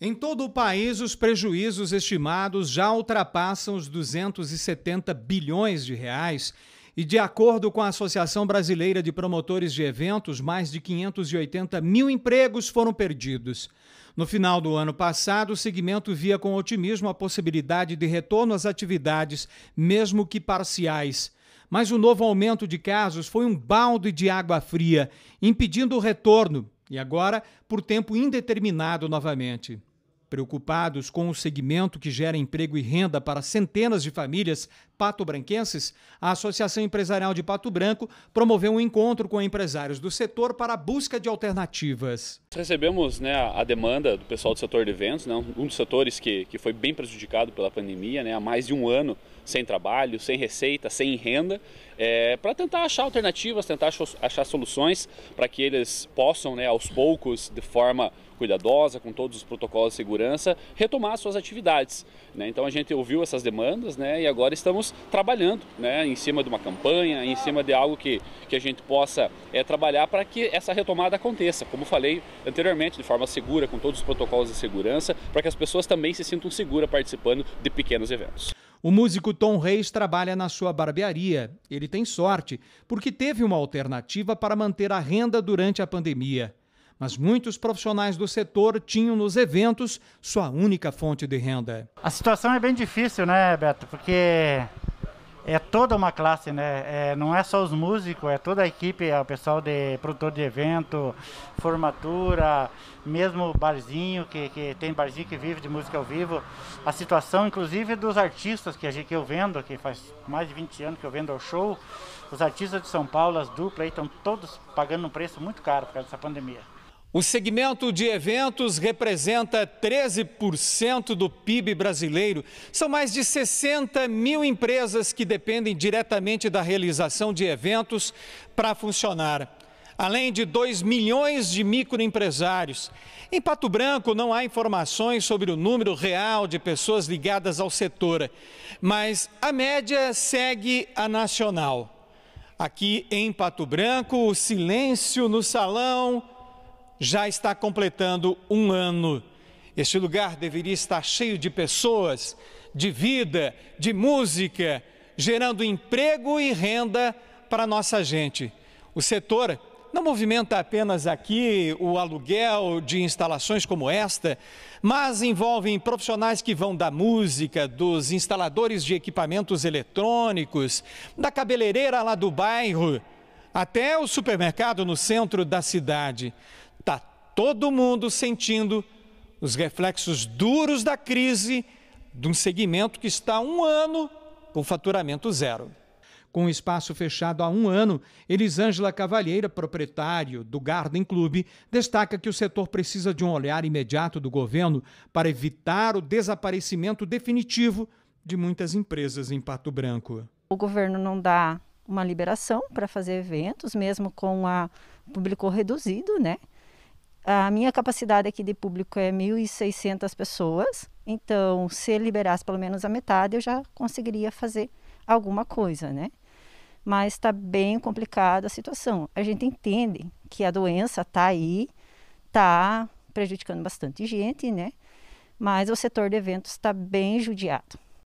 Em todo o país, os prejuízos estimados já ultrapassam os 270 bilhões de reais e, de acordo com a Associação Brasileira de Promotores de Eventos, mais de 580 mil empregos foram perdidos. No final do ano passado, o segmento via com otimismo a possibilidade de retorno às atividades, mesmo que parciais. Mas o novo aumento de casos foi um balde de água fria, impedindo o retorno e agora por tempo indeterminado novamente. Preocupados com o segmento que gera emprego e renda para centenas de famílias pato-branquenses, a Associação Empresarial de Pato Branco promoveu um encontro com empresários do setor para a busca de alternativas. Recebemos né, a demanda do pessoal do setor de eventos, né, um dos setores que, que foi bem prejudicado pela pandemia, né, há mais de um ano sem trabalho, sem receita, sem renda, é, para tentar achar alternativas, tentar achar soluções para que eles possam, né, aos poucos, de forma cuidadosa, com todos os protocolos de segurança, segurança retomar suas atividades. Né? Então a gente ouviu essas demandas né? e agora estamos trabalhando né? em cima de uma campanha, em cima de algo que, que a gente possa é, trabalhar para que essa retomada aconteça. Como falei anteriormente, de forma segura, com todos os protocolos de segurança, para que as pessoas também se sintam seguras participando de pequenos eventos. O músico Tom Reis trabalha na sua barbearia. Ele tem sorte, porque teve uma alternativa para manter a renda durante a pandemia mas muitos profissionais do setor tinham nos eventos sua única fonte de renda. A situação é bem difícil, né, Beto? Porque é toda uma classe, né? É, não é só os músicos, é toda a equipe, é o pessoal de produtor de evento, formatura, mesmo barzinho, que, que tem barzinho que vive de música ao vivo. A situação, inclusive, dos artistas que, que eu vendo, que faz mais de 20 anos que eu vendo ao show, os artistas de São Paulo, as duplas, estão todos pagando um preço muito caro por causa dessa pandemia. O segmento de eventos representa 13% do PIB brasileiro. São mais de 60 mil empresas que dependem diretamente da realização de eventos para funcionar. Além de 2 milhões de microempresários. Em Pato Branco não há informações sobre o número real de pessoas ligadas ao setor, mas a média segue a nacional. Aqui em Pato Branco, o silêncio no salão já está completando um ano. Este lugar deveria estar cheio de pessoas, de vida, de música, gerando emprego e renda para nossa gente. O setor não movimenta apenas aqui o aluguel de instalações como esta, mas envolve profissionais que vão da música, dos instaladores de equipamentos eletrônicos, da cabeleireira lá do bairro, até o supermercado no centro da cidade todo mundo sentindo os reflexos duros da crise de um segmento que está há um ano com faturamento zero. Com o espaço fechado há um ano, Elisângela Cavalheira, proprietário do Garden Club, destaca que o setor precisa de um olhar imediato do governo para evitar o desaparecimento definitivo de muitas empresas em Pato Branco. O governo não dá uma liberação para fazer eventos, mesmo com o público reduzido, né? A minha capacidade aqui de público é 1.600 pessoas, então se liberasse pelo menos a metade eu já conseguiria fazer alguma coisa, né? Mas está bem complicada a situação. A gente entende que a doença está aí, está prejudicando bastante gente, né? Mas o setor de eventos está bem judiado.